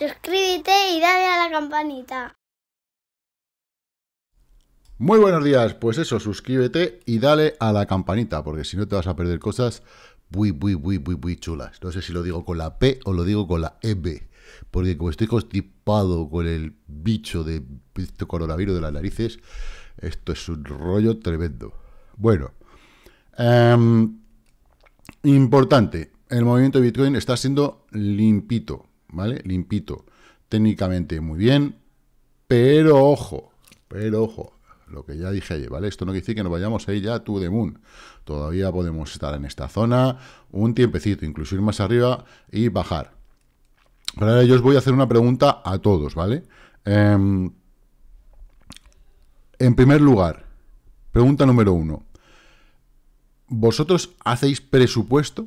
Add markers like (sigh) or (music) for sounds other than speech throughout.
Suscríbete y dale a la campanita. Muy buenos días, pues eso, suscríbete y dale a la campanita, porque si no te vas a perder cosas muy, muy, muy, muy, muy chulas. No sé si lo digo con la P o lo digo con la EB. porque como estoy constipado con el bicho de este coronavirus de las narices, esto es un rollo tremendo. Bueno, em, importante, el movimiento de Bitcoin está siendo limpito. ¿vale? Limpito. Técnicamente muy bien, pero ojo, pero ojo, lo que ya dije ayer, ¿vale? Esto no quiere decir que nos vayamos ahí ya to the moon. Todavía podemos estar en esta zona un tiempecito, incluso ir más arriba y bajar. Pero ahora yo os voy a hacer una pregunta a todos, ¿vale? Em, en primer lugar, pregunta número uno. ¿Vosotros hacéis presupuesto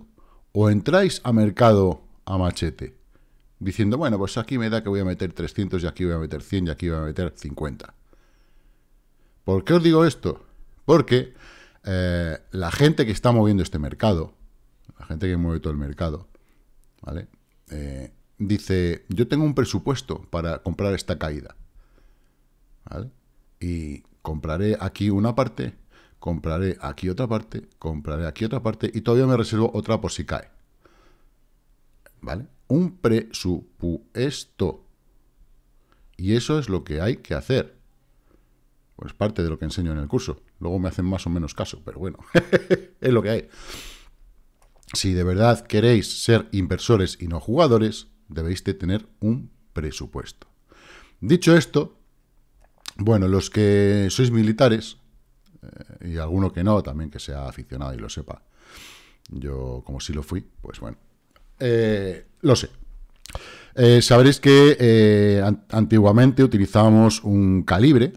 o entráis a mercado a machete? diciendo, bueno, pues aquí me da que voy a meter 300 y aquí voy a meter 100 y aquí voy a meter 50. ¿Por qué os digo esto? Porque eh, la gente que está moviendo este mercado, la gente que mueve todo el mercado, ¿vale? Eh, dice, yo tengo un presupuesto para comprar esta caída, ¿vale? Y compraré aquí una parte, compraré aquí otra parte, compraré aquí otra parte y todavía me reservo otra por si cae, ¿vale? un presupuesto. Y eso es lo que hay que hacer. Pues parte de lo que enseño en el curso. Luego me hacen más o menos caso, pero bueno, (laughs) es lo que hay. Si de verdad queréis ser inversores y no jugadores, debéis de tener un presupuesto. Dicho esto, bueno, los que sois militares, eh, y alguno que no, también que sea aficionado y lo sepa, yo como si lo fui, pues bueno, eh, lo sé. Eh, sabréis que eh, antiguamente utilizábamos un calibre,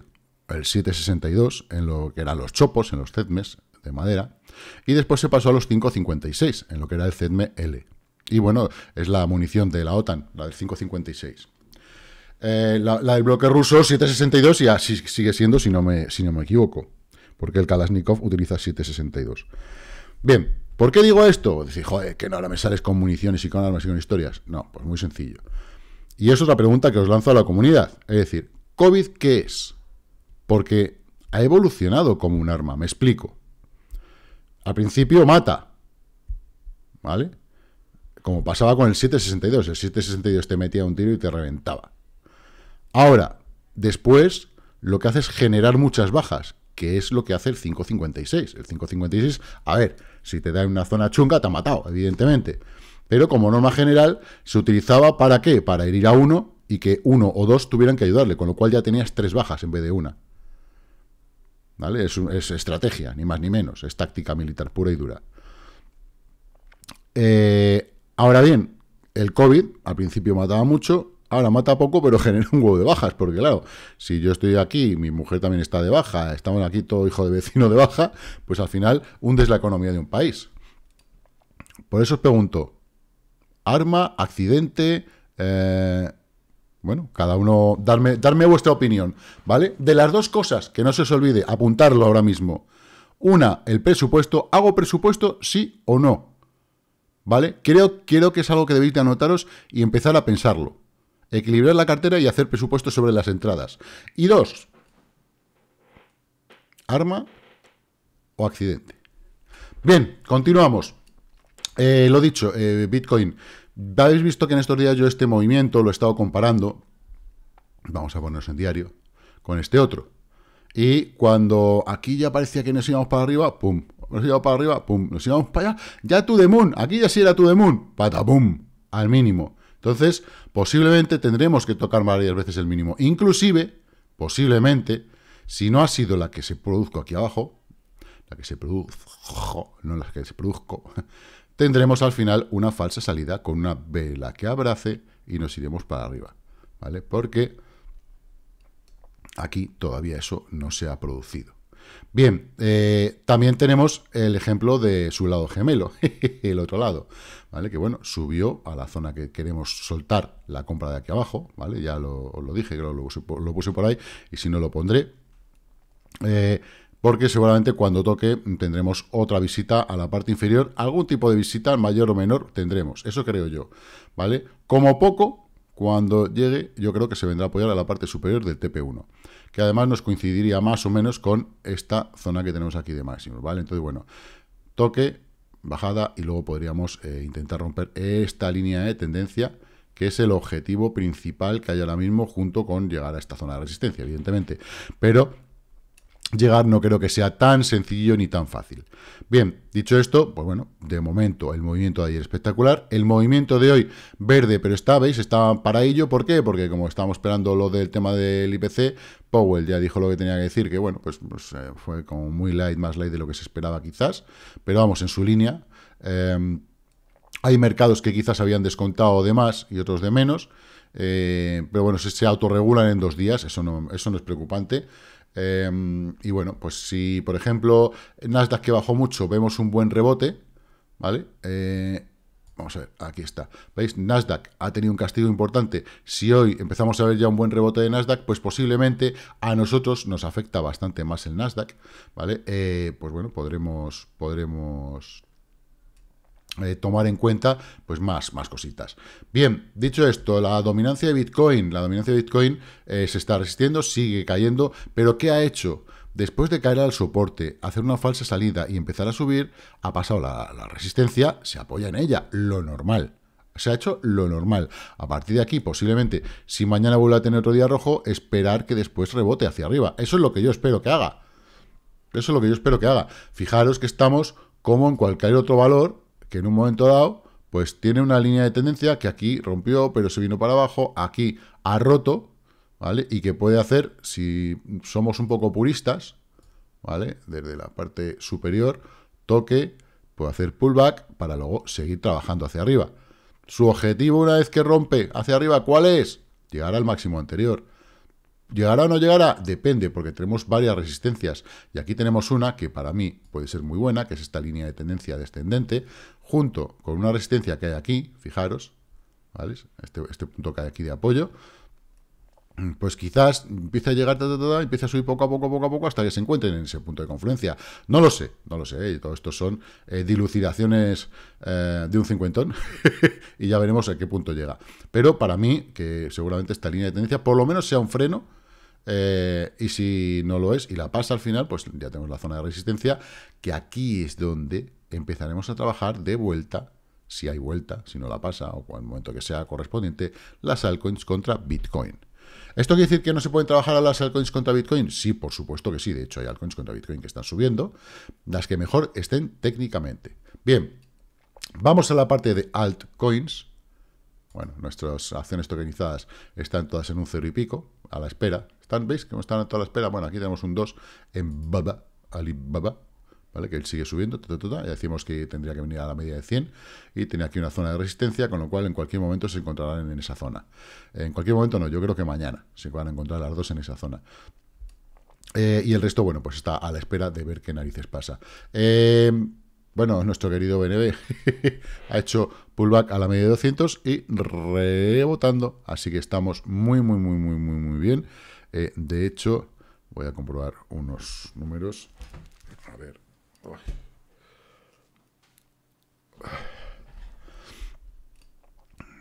el 762, en lo que eran los chopos, en los CEDMES de madera, y después se pasó a los 556, en lo que era el CEDME L. Y bueno, es la munición de la OTAN, la del 556. Eh, la, del bloque ruso 762 y así sigue siendo, si no me, si no me equivoco, porque el Kalashnikov utiliza 762. Bien, ¿Por qué digo esto? Dices, joder, que no, ahora me sales con municiones y con armas y con historias. No, pues muy sencillo. Y es otra pregunta que os lanzo a la comunidad. Es decir, ¿COVID qué es? Porque ha evolucionado como un arma, me explico. Al principio mata, ¿vale? Como pasaba con el 762. El 762 te metía un tiro y te reventaba. Ahora, después, lo que hace es generar muchas bajas, que es lo que hace el 556. El 556, a ver, si te da en una zona chunga, te ha matado, evidentemente. Pero como norma general, se utilizaba para qué? Para herir a uno y que uno o dos tuvieran que ayudarle, con lo cual ya tenías tres bajas en vez de una. ¿Vale? Es, estrategia, ni más ni menos. Es táctica militar pura y dura. Eh, ahora bien, el COVID al principio mataba mucho, Ahora mata poco, pero (laughs) genera un huevo de bajas, porque claro, si yo estoy aquí, mi mujer también está de baja, estamos aquí todo hijo de vecino de baja, pues al final hundes la economía de un país. Por eso os pregunto, arma, accidente, eh, bueno, cada uno, darme, darme vuestra opinión, ¿vale? De las dos cosas, que no se os olvide, apuntarlo ahora mismo. Una, el presupuesto, ¿hago presupuesto sí o no? ¿Vale? Creo, quiero que es algo que debéis de anotaros y empezar a pensarlo equilibrar la cartera y hacer presupuesto sobre las entradas. Y dos, arma o accidente. Bien, continuamos. Eh, lo dicho, eh, Bitcoin. Habéis visto que en estos días yo este movimiento lo he estado comparando, vamos a ponernos en diario, con este otro. Y cuando aquí ya parecía que nos íbamos para arriba, pum, nos íbamos para arriba, pum, nos íbamos para allá, ya tu de moon, aquí ya sí era tu de moon, patapum, al mínimo. Entonces, posiblemente tendremos que tocar varias veces el mínimo. Inclusive, posiblemente, si no ha sido la que se produzco aquí abajo, la que se produjo, no la que se produzco, (laughs) tendremos al final una falsa salida con una vela que abrace y nos iremos para arriba, ¿vale? Porque aquí todavía eso no se ha producido. Bien, eh, también tenemos el ejemplo de su lado gemelo, (laughs) el otro lado, ¿vale? Que bueno, subió a la zona que queremos soltar la compra de aquí abajo, ¿vale? Ya lo, lo dije, creo lo, puse, lo puse por ahí, y si no lo pondré. Eh, porque seguramente cuando toque tendremos otra visita a la parte inferior, algún tipo de visita mayor o menor tendremos, eso creo yo, ¿vale? Como poco, cuando llegue, yo creo que se vendrá a apoyar a la parte superior del TP1 que además nos coincidiría más o menos con esta zona que tenemos aquí de máximos, ¿vale? Entonces, bueno, toque, bajada y luego podríamos eh, intentar romper esta línea de tendencia, que es el objetivo principal que hay ahora mismo junto con llegar a esta zona de resistencia, evidentemente. Pero llegar no creo que sea tan sencillo ni tan fácil. Bien, dicho esto, pues bueno, de momento el movimiento de ayer espectacular, el movimiento de hoy verde, pero está, veis, está para ello, ¿por qué? Porque como estábamos esperando lo del tema del IPC, Powell ya dijo lo que tenía que decir, que bueno, pues, pues eh, fue como muy light, más light de lo que se esperaba quizás, pero vamos, en su línea. Em, hay mercados que quizás habían descontado de más y otros de menos, eh, pero bueno, se, se autorregulan en dos días, eso no, eso no es preocupante. Em, y bueno, pues si, por ejemplo, Nasdaq que bajó mucho, vemos un buen rebote, ¿vale? Eh, vamos a ver, aquí está. ¿Veis? Nasdaq ha tenido un castigo importante. Si hoy empezamos a ver ya un buen rebote de Nasdaq, pues posiblemente a nosotros nos afecta bastante más el Nasdaq, ¿vale? Eh, pues bueno, podremos, podremos eh, tomar en cuenta pues más, más cositas. Bien, dicho esto, la dominancia de Bitcoin, la dominancia de Bitcoin eh, se está resistiendo, sigue cayendo, pero ¿qué ha hecho? Después de caer al soporte, hacer una falsa salida y empezar a subir, ha pasado la, la resistencia, se apoya en ella, lo normal. Se ha hecho lo normal. A partir de aquí, posiblemente, si mañana vuelve a tener otro día rojo, esperar que después rebote hacia arriba. Eso es lo que yo espero que haga. Eso es lo que yo espero que haga. Fijaros que estamos como en cualquier otro valor que en un momento dado, pues tiene una línea de tendencia que aquí rompió, pero se vino para abajo, aquí ha roto, ¿vale? Y que puede hacer, si somos un poco puristas, ¿vale? Desde la parte superior, toque, puede hacer pullback para luego seguir trabajando hacia arriba. Su objetivo una vez que rompe hacia arriba, ¿cuál es? Llegar al máximo anterior. ¿Llegará o no llegará? Depende, porque tenemos varias resistencias. Y aquí tenemos una que para mí puede ser muy buena, que es esta línea de tendencia descendente, junto con una resistencia que hay aquí, fijaros, ¿vale? Este, este punto que hay aquí de apoyo, pues quizás empiece a llegar, empiece a subir poco a poco, poco a poco, hasta que se encuentren en ese punto de confluencia. No lo sé, no lo sé. ¿eh? Todo esto son eh, dilucidaciones eh, de un cincuentón (laughs) y ya veremos a qué punto llega. Pero para mí, que seguramente esta línea de tendencia por lo menos sea un freno, y si no lo es y la pasa al final, pues ya tenemos la zona de resistencia, que aquí es donde empezaremos a trabajar de vuelta, si hay vuelta, si no la pasa, o en el momento que sea correspondiente, las altcoins contra Bitcoin. ¿Esto quiere decir que no se pueden trabajar a las altcoins contra Bitcoin? Sí, por supuesto que sí. De hecho, hay altcoins contra Bitcoin que están subiendo. Las que mejor estén técnicamente. Bien, vamos a la parte de altcoins. Bueno, nuestras acciones tokenizadas están todas en un cero y pico, a la espera. ¿Están, ¿Veis que están a toda la espera? Bueno, aquí tenemos un 2 en Baba, Alibaba que él sigue subiendo, y decimos que tendría que venir a la media de 100 y tenía aquí una zona de resistencia, con lo cual en cualquier momento se encontrarán en esa zona. En cualquier momento no, yo creo que mañana se van a encontrar las dos en esa zona. Eh, y el resto, bueno, pues está a la espera de ver qué narices pasa. Eh, bueno, nuestro querido BNB (laughs) ha hecho pullback a la media de 200 y rebotando. Así que estamos muy, muy, muy, muy, muy, muy bien. Eh, de hecho, voy a comprobar unos números.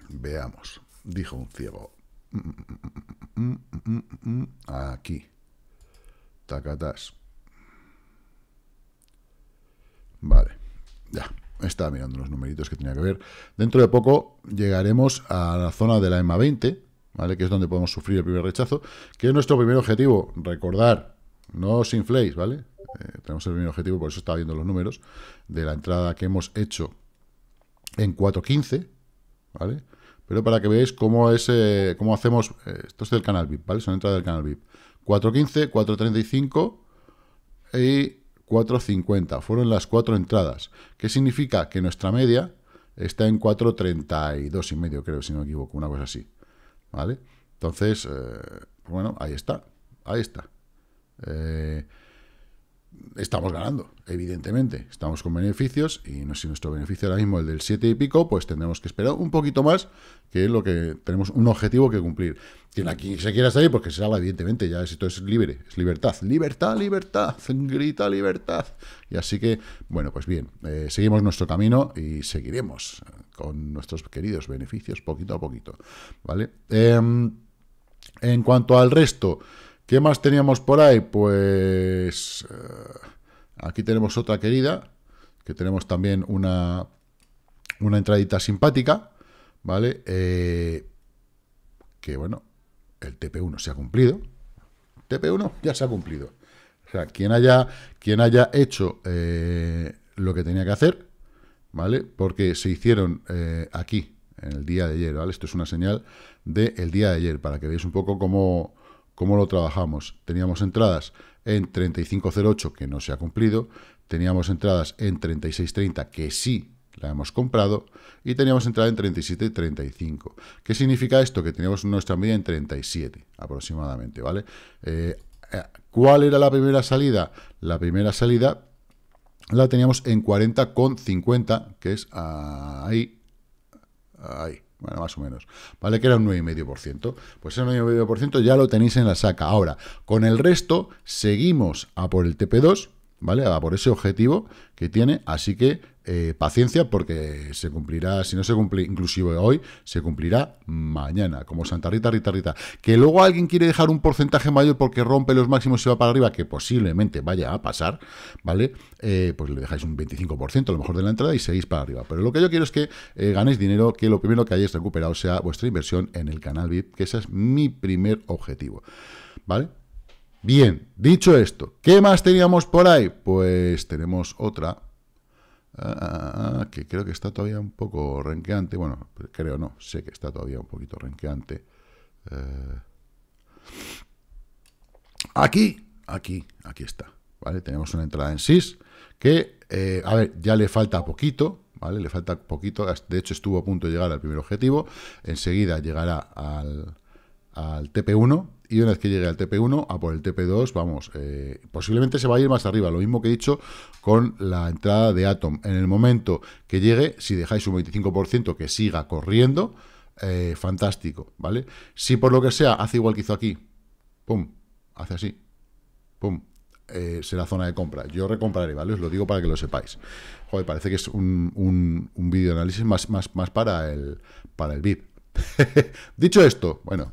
Veamos, dijo un ciego. Aquí. Tacatás. Vale, ya. Estaba mirando los numeritos que tenía que ver. Dentro de poco llegaremos a la zona de la EMA 20, ¿vale? Que es donde podemos sufrir el primer rechazo, que es nuestro primer objetivo. Recordar, no os infléis, ¿vale? Eh, tenemos el mismo objetivo, por eso estaba viendo los números, de la entrada que hemos hecho en 4.15, ¿vale? Pero para que veáis cómo es, eh, cómo hacemos, eh, esto es del canal VIP, ¿vale? Son entradas del canal VIP. 4.15, 4.35 y 4.50. Fueron las cuatro entradas. ¿Qué significa? Que nuestra media está en 4.32 y medio, creo, si no me equivoco, una cosa así, ¿vale? Entonces, bueno, ahí está, ahí está. Eh, estamos ganando, evidentemente. Estamos con beneficios y no si nuestro beneficio ahora mismo el del 7 y pico, pues tendremos que esperar un poquito más, que es lo que tenemos un objetivo que cumplir. Quien aquí se quiera salir, ...porque se habla evidentemente, ya esto es libre, es libertad, libertad, libertad, grita libertad. Y así que, bueno, pues bien, eh, seguimos nuestro camino y seguiremos con nuestros queridos beneficios poquito a poquito, ¿vale? Em, en cuanto al resto... ¿Qué más teníamos por ahí? Pues eh, aquí tenemos otra querida, que tenemos también una, una entradita simpática, ¿vale? Eh, que bueno, el TP1 se ha cumplido. TP1 ya se ha cumplido. O sea, quien haya, quien haya hecho eh, lo que tenía que hacer, ¿vale? Porque se hicieron aquí, en el día de ayer, ¿vale? Esto es una señal del día de ayer, para que veáis un poco cómo ¿Cómo lo trabajamos? Teníamos entradas en 35.08 que no se ha cumplido, teníamos entradas en 36.30 que sí la hemos comprado y teníamos entrada en 37.35. ¿Qué significa esto? Que teníamos nuestra media en 37 aproximadamente, ¿vale? Eh, eh, ¿Cuál era la primera salida? La primera salida la teníamos en 40,50, que es ahí, ahí, bueno, más o menos, ¿vale? Que era un 9,5%. Pues ese 9,5% ya lo tenéis en la saca. Ahora, con el resto, seguimos a por el TP2, ¿vale? A por ese objetivo que tiene, así que eh, paciencia porque se cumplirá, si no se cumple inclusive hoy, se cumplirá mañana, como Santa Rita, Rita, Rita. Que luego alguien quiere dejar un porcentaje mayor porque rompe los máximos y va para arriba, que posiblemente vaya a pasar, ¿vale? Eh, pues le dejáis un 25% a lo mejor de la entrada y seguís para arriba. Pero lo que yo quiero es que eh, ganéis dinero, que lo primero que hayáis recuperado sea vuestra inversión en el canal VIP, que ese es mi primer objetivo, ¿vale? Bien, dicho esto, ¿qué más teníamos por ahí? Pues tenemos otra Ah, ah, ah, que creo que está todavía un poco renqueante. Bueno, creo no, sé que está todavía un poquito renqueante. Eh, aquí, aquí, aquí está. ¿vale? Tenemos una entrada en SIS que, eh, a ver, ya le falta poquito, ¿vale? Le falta poquito, de hecho estuvo a punto de llegar al primer objetivo, enseguida llegará al, al TP1, y una vez que llegue al TP1, a por el TP2, vamos, eh, posiblemente se va a ir más arriba, lo mismo que he dicho con la entrada de Atom. En el momento que llegue, si dejáis un 25% que siga corriendo, eh, fantástico, ¿vale? Si por lo que sea hace igual que hizo aquí, pum, hace así, pum, eh, será zona de compra. Yo recompraré, ¿vale? Os lo digo para que lo sepáis. Joder, parece que es un, un, vídeo análisis más, más, más para el, para el VIP. (laughs) dicho esto, bueno,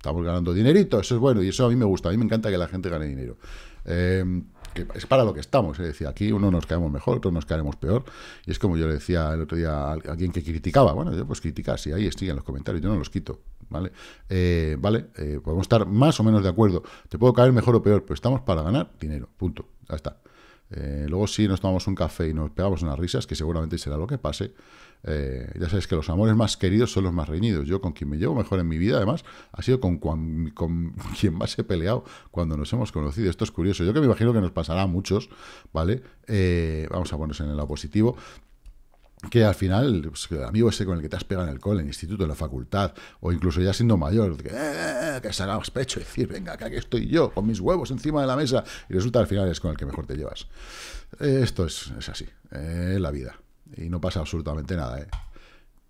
estamos ganando dinerito, eso es bueno y eso a mí me gusta, a mí me encanta que la gente gane dinero. Eh, es para lo que estamos, es decir, aquí uno nos caemos mejor, otro nos caemos peor, y es como yo le decía el otro día a alguien que criticaba, bueno, yo pues critica, si ahí estoy en los comentarios, yo no los quito, ¿vale? Eh, vale, eh, podemos estar más o menos de acuerdo, te puedo caer mejor o peor, pero pues estamos para ganar dinero, punto, ya está. luego si nos tomamos un café y nos pegamos unas risas, que seguramente será lo que pase, eh, ya sabes que los amores más queridos son los más reñidos. Yo con quien me llevo mejor en mi vida, además, ha sido con, con, (laughs) quien más he peleado cuando nos hemos conocido. Esto es curioso. Yo que me imagino que nos pasará a muchos, ¿vale? Eh, vamos a ponernos en el lado positivo que al final, pues, el amigo ese con el que te has pegado en el cole, en el instituto, en la facultad, o incluso ya siendo mayor, que, eh, los pecho y decir, venga, que aquí estoy yo, con mis huevos encima de la mesa, y resulta al final es con el que mejor te llevas. Eh, esto es, así, la vida y no pasa absolutamente nada, ¿eh?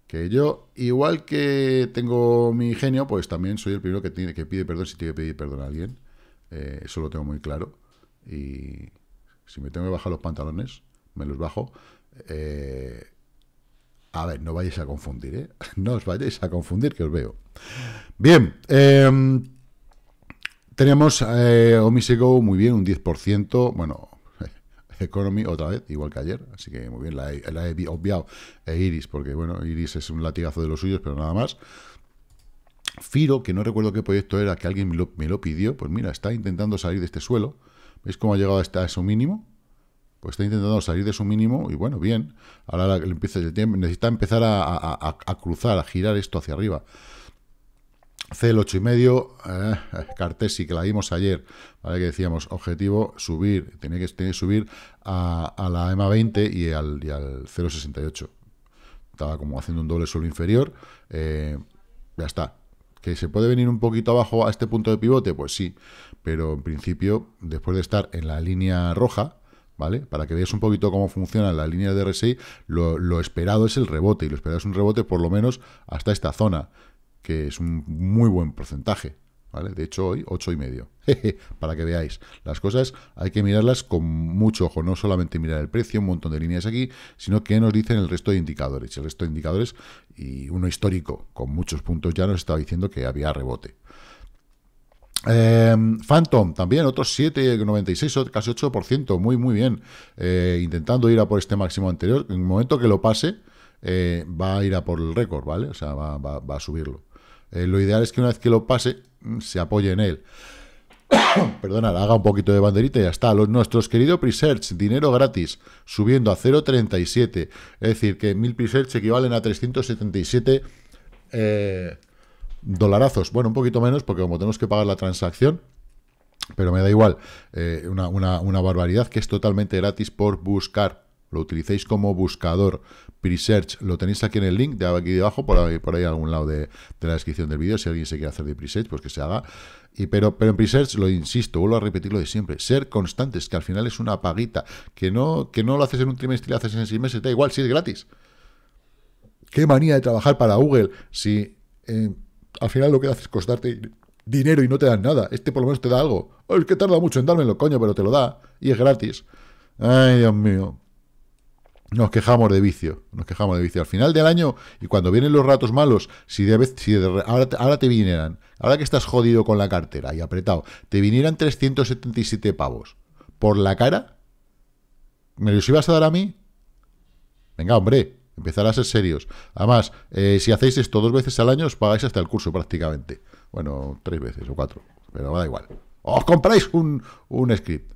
Que yo, igual que tengo mi genio, pues también soy el primero que, tiene, que pide perdón si tiene que pedir perdón a alguien. Eh, eso lo tengo muy claro. Y si me tengo que bajar los pantalones, me los bajo. Eh, a ver, no vayáis a confundir, ¿eh? (laughs) No os vayáis a confundir, que os veo. Bien, eh, tenemos eh, muy bien, un 10%. Bueno, Economy otra vez, igual que ayer. Así que muy bien, la he, obviado. E Iris, porque bueno, Iris es un latigazo de los suyos, pero nada más. Firo, que no recuerdo qué proyecto era, que alguien me lo, pidió, pues mira, está intentando salir de este suelo. ¿Veis cómo ha llegado hasta su mínimo? Pues está intentando salir de su mínimo y bueno, bien. Ahora necesita empezar a, a cruzar, a girar esto hacia arriba y 8,5, eh, Cartesi, que la vimos ayer, ¿vale? que decíamos, objetivo, subir, tiene que, subir a, la EMA 20 y al, al 0,68. Estaba como haciendo un doble suelo inferior, eh, ya está. ¿Que se puede venir un poquito abajo a este punto de pivote? Pues sí, pero en principio, después de estar en la línea roja, ¿vale? Para que veáis un poquito cómo funciona la línea de RSI, lo, lo esperado es el rebote, y lo esperado es un rebote por lo menos hasta esta zona que es un muy buen porcentaje. ¿Vale? De hecho, hoy 8,5. medio, (laughs) para que veáis. Las cosas hay que mirarlas con mucho ojo, no solamente mirar el precio, un montón de líneas aquí, sino que nos dicen el resto de indicadores. El resto de indicadores y uno histórico, con muchos puntos ya nos estaba diciendo que había rebote. Em, Phantom también, otros 7,96, casi 8%, muy muy bien, eh, intentando ir a por este máximo anterior, en el momento que lo pase, eh, va a ir a por el récord, ¿vale? O sea, va a subirlo. Eh, lo ideal es que una vez que lo pase, mm, se apoye en él. (coughs) Perdona, haga un poquito de banderita y ya está. Los, nuestros queridos presearch, dinero gratis, subiendo a 0.37. Es decir, que 1000 presearch equivalen a 377 eh, dolarazos. Bueno, un poquito menos porque como tenemos que pagar la transacción, pero me da igual. Eh, una barbaridad que es totalmente gratis por buscar lo utilicéis como buscador presearch, lo tenéis aquí en el link de aquí debajo, por ahí, por ahí algún lado de, la descripción del vídeo, si alguien se quiere hacer de presearch, pues que se haga. Y pero, pero en presearch, lo insisto, vuelvo a repetirlo de siempre, ser constantes, que al final es una paguita, que no, que no lo haces en un trimestre y lo haces en seis meses, da igual, si es gratis. Qué manía de trabajar para Google si eh, al final lo que haces es costarte dinero y no te dan nada. Este por lo menos te da algo. es que tarda mucho en dármelo, coño, pero te lo da y es gratis. Ay, Dios mío nos quejamos de vicio, nos quejamos de vicio. Al final del año y cuando vienen los ratos malos, si de vez, si de, ahora, ahora, te vinieran, ahora que estás jodido con la cartera y apretado, te vinieran 377 pavos por la cara, ¿me los ibas a dar a mí? Venga, hombre, empezar a ser serios. Además, eh, si hacéis esto dos veces al año, os pagáis hasta el curso prácticamente. Bueno, tres veces o cuatro, pero da igual. Os compráis un, un script.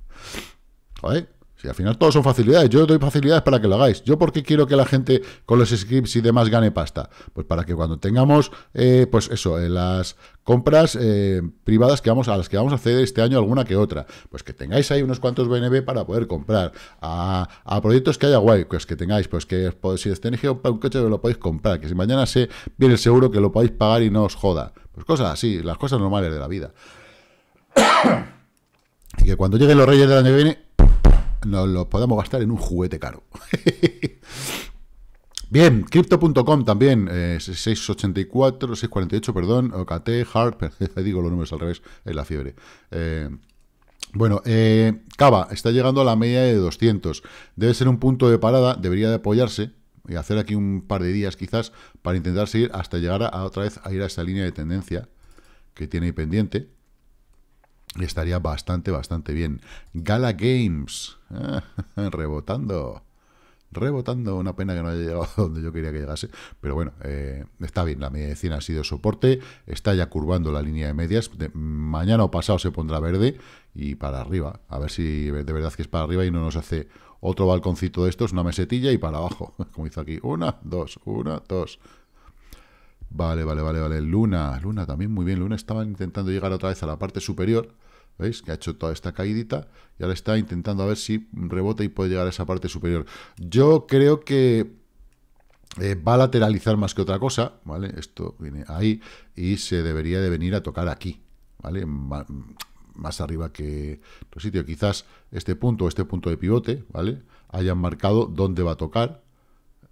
Joder, y al final todos son facilidades, yo doy facilidades para que lo hagáis. ¿Yo porque quiero que la gente con los scripts y demás gane pasta? Pues para que cuando tengamos, eh, pues eso, eh, las compras eh, privadas que vamos, a las que vamos a hacer este año alguna que otra, pues que tengáis ahí unos cuantos BNB para poder comprar. A, proyectos que haya guay, pues que tengáis, pues que pues, si tenéis que un coche lo podéis comprar, que si mañana se viene seguro que lo podéis pagar y no os joda. Pues cosas así, las cosas normales de la vida. (coughs) Y que cuando lleguen los reyes del año que viene, nos lo podamos gastar en un juguete caro. (laughs) Bien, Crypto.com también, 684, eh, 648, perdón, OKT, Hard, (laughs) digo los números al revés, es la fiebre. Eh, bueno, eh, Cava está llegando a la media de 200. Debe ser un punto de parada, debería de apoyarse y hacer aquí un par de días quizás para intentar seguir hasta llegar a, otra vez a ir a esa línea de tendencia que tiene ahí pendiente estaría bastante, bastante bien. Gala Games, ah, (laughs) rebotando. Rebotando, una pena que no haya llegado (laughs) donde yo quería que llegase, pero bueno, eh, está bien, la medicina ha sido soporte, está ya curvando la línea de medias, mañana o pasado se pondrá verde y para arriba, a ver si de verdad que es para arriba y no nos hace otro balconcito de estos, una mesetilla y para abajo, (laughs) como hizo aquí, una, dos, una, dos, Vale, vale, vale, vale. Luna, Luna también muy bien. Luna estaba intentando llegar otra vez a la parte superior. ¿Veis? Que ha hecho toda esta caídita. Y ahora está intentando a ver si rebota y puede llegar a esa parte superior. Yo creo que eh, va a lateralizar más que otra cosa. ¿Vale? Esto viene ahí. Y se debería de venir a tocar aquí. ¿Vale? más arriba que otro sitio. Quizás este punto o este punto de pivote, ¿vale? Hayan marcado dónde va a tocar,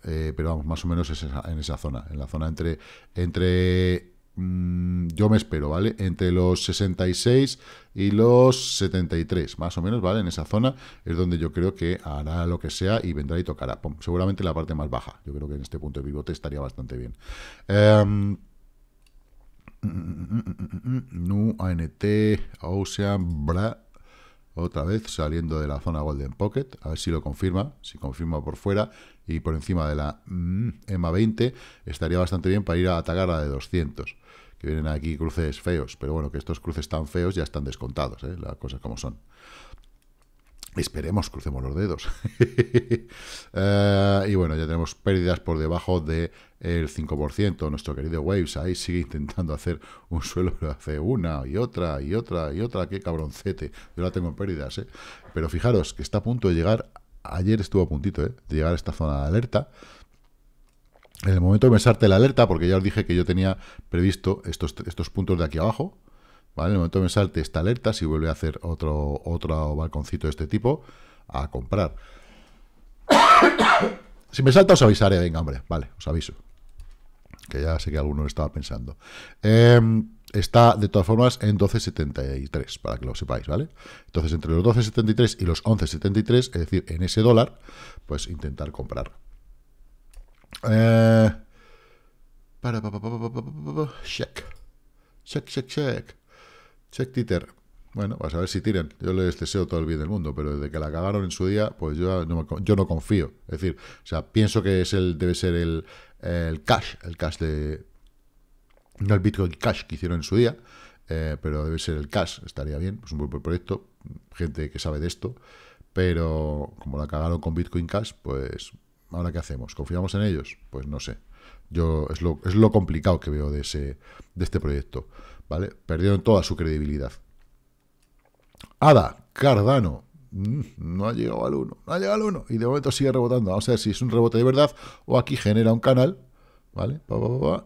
eh, pero vamos, más o menos en esa zona, en la zona entre, entre mm, yo me espero, ¿vale? Entre los 66 y los 73, más o menos, ¿vale? En esa zona es donde yo creo que hará lo que sea y vendrá y tocará. seguramente la parte más baja, yo creo que en este punto de pivote estaría bastante bien. Em, nu, ANT, Ocean, Bra, otra vez saliendo de la zona Golden Pocket, a ver si lo confirma, si confirma por fuera, y por encima de la mm, EMA 20, estaría bastante bien para ir a atacar a la de 200. Que vienen aquí cruces feos, pero bueno, que estos cruces tan feos ya están descontados, ¿eh? las cosas como son. Esperemos, crucemos los dedos. (laughs) Eh, y bueno, ya tenemos pérdidas por debajo del 5%. Nuestro querido Waves ahí sigue intentando hacer un suelo, pero hace una y otra y otra y otra. Qué cabroncete. Yo la tengo en pérdidas, ¿eh? Pero fijaros que está a punto de llegar ayer estuvo a puntito eh, de llegar a esta zona de alerta. En el momento de me salte la alerta, porque ya os dije que yo tenía previsto estos, puntos de aquí abajo, ¿vale? En el momento de me salte esta alerta, si vuelve a hacer otro, otro balconcito de este tipo, a comprar. (coughs) si me salta os avisaré, venga, hombre, vale, os aviso. Que ya sé que alguno lo estaba pensando. Eh, Está, de todas formas, en 12.73, para que lo sepáis, ¿vale? Entonces, entre los 12.73 y los 11.73, es decir, en ese dólar, pues intentar comprar. check. Check, check, check. Check Twitter. Bueno, vas a ver si tiran. Yo les deseo todo el bien del mundo, pero desde que la cagaron en su día, pues yo no, yo no confío. Es decir, o sea, pienso que es el, debe ser el, el cash, el cash de, no el Bitcoin Cash que hicieron en su día, eh, pero debe ser el Cash, estaría bien, es un buen proyecto, gente que sabe de esto, pero como la cagaron con Bitcoin Cash, pues ahora qué hacemos, ¿confiamos en ellos? Pues no sé. Yo es lo, es lo complicado que veo de ese de este proyecto, ¿vale? Perdieron toda su credibilidad. Ada, Cardano, mm, no ha llegado al 1, no ha llegado al 1 y de momento sigue rebotando. Vamos a ver si es un rebote de verdad o aquí genera un canal ¿vale?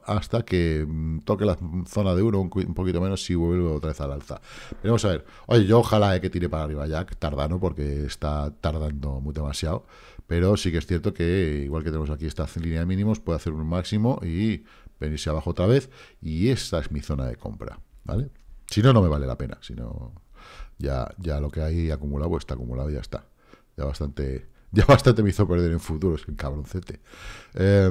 hasta que mm, toque la zona de uno un, poquito menos y vuelve otra vez al alza. pero vamos a ver. Oye, yo ojalá eh, que tire para arriba Jack, tardano, porque está tardando muy demasiado. Pero sí que es cierto que, igual que tenemos aquí esta línea de mínimos, puede hacer un máximo y venirse abajo otra vez. Y esta es mi zona de compra, ¿vale? Si no, no me vale la pena. Si ya, ya lo que hay acumulado pues está acumulado y ya está. Ya bastante... (laughs) Ya bastante me hizo perder en futuros, el cabroncete. Eh,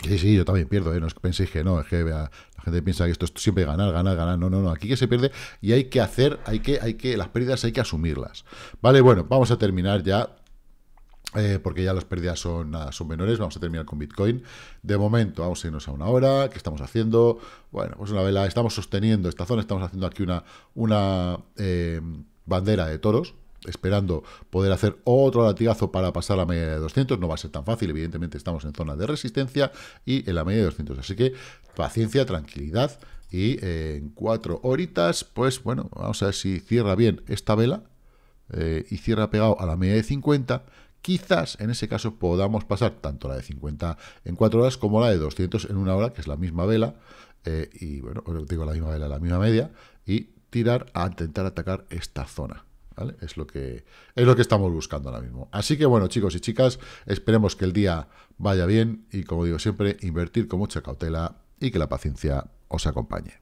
Sí, sí, yo también pierdo, ¿eh? no es que penséis que no, es que la gente piensa que esto es siempre ganar, ganar, ganar, no, no, no, aquí que se pierde y hay que hacer, hay que, hay que, las pérdidas hay que asumirlas. Vale, bueno, vamos a terminar ya, eh, porque ya las pérdidas son, son menores, vamos a terminar con Bitcoin. De momento, vamos a irnos a una hora, ¿qué estamos haciendo? Bueno, pues una vela, estamos sosteniendo esta zona, estamos haciendo aquí una, una eh, bandera de toros, esperando poder hacer otro latigazo para pasar a la media de 200. No va a ser tan fácil, evidentemente estamos en zona de resistencia y en la media de 200. Así que paciencia, tranquilidad y eh, en cuatro horitas, pues bueno, vamos a ver si cierra bien esta vela eh, y cierra pegado a la media de 50. Quizás en ese caso podamos pasar tanto la de 50 en cuatro horas como la de 200 en una hora, que es la misma vela, eh, y bueno, digo la misma vela, la misma media, y tirar a intentar atacar esta zona. Es lo, que, es lo que estamos buscando ahora mismo. Así que bueno, chicos y chicas, esperemos que el día vaya bien y como digo siempre, invertir con mucha cautela y que la paciencia os acompañe.